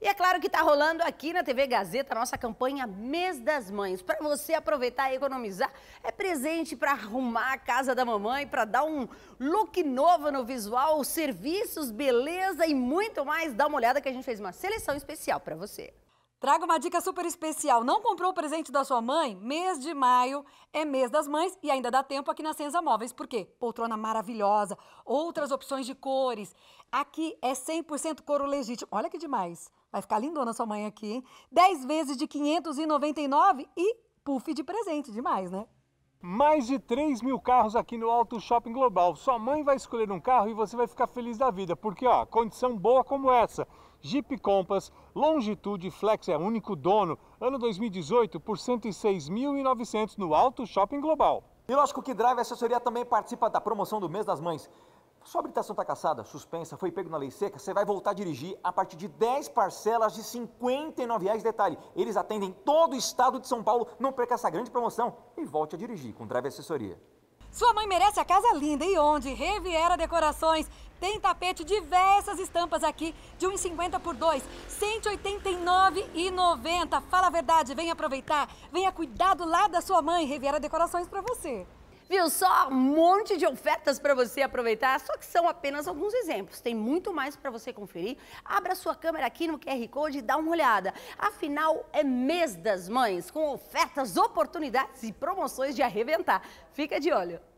E é claro que está rolando aqui na TV Gazeta a nossa campanha Mês das Mães. Para você aproveitar e economizar, é presente para arrumar a casa da mamãe, para dar um look novo no visual, serviços, beleza e muito mais. Dá uma olhada que a gente fez uma seleção especial para você. Traga uma dica super especial. Não comprou o presente da sua mãe? Mês de maio é mês das mães e ainda dá tempo aqui na Senza Móveis. Por quê? Poltrona maravilhosa, outras opções de cores. Aqui é 100% couro legítimo. Olha que demais. Vai ficar lindona sua mãe aqui, hein? 10 vezes de 599 e puff de presente. Demais, né? mais de 3 mil carros aqui no Auto Shopping Global. Sua mãe vai escolher um carro e você vai ficar feliz da vida, porque ó, condição boa como essa. Jeep Compass, Longitude Flex é único dono, ano 2018 por 106.900 no Auto Shopping Global. E lógico que Drive Assessoria também participa da promoção do mês das mães. Sua habilitação está caçada, suspensa, foi pego na lei seca, você vai voltar a dirigir a partir de 10 parcelas de R$ 59,00. Detalhe, eles atendem todo o estado de São Paulo. Não perca essa grande promoção e volte a dirigir com Drive Assessoria. Sua mãe merece a casa linda e onde Reviera Decorações tem tapete diversas estampas aqui de 1,50 por 2, 189,90. Fala a verdade, vem aproveitar, venha cuidar do lado da sua mãe. Reviera Decorações para você. Viu só? Um monte de ofertas para você aproveitar, só que são apenas alguns exemplos. Tem muito mais para você conferir. Abra sua câmera aqui no QR Code e dá uma olhada. Afinal, é mês das mães, com ofertas, oportunidades e promoções de arrebentar. Fica de olho.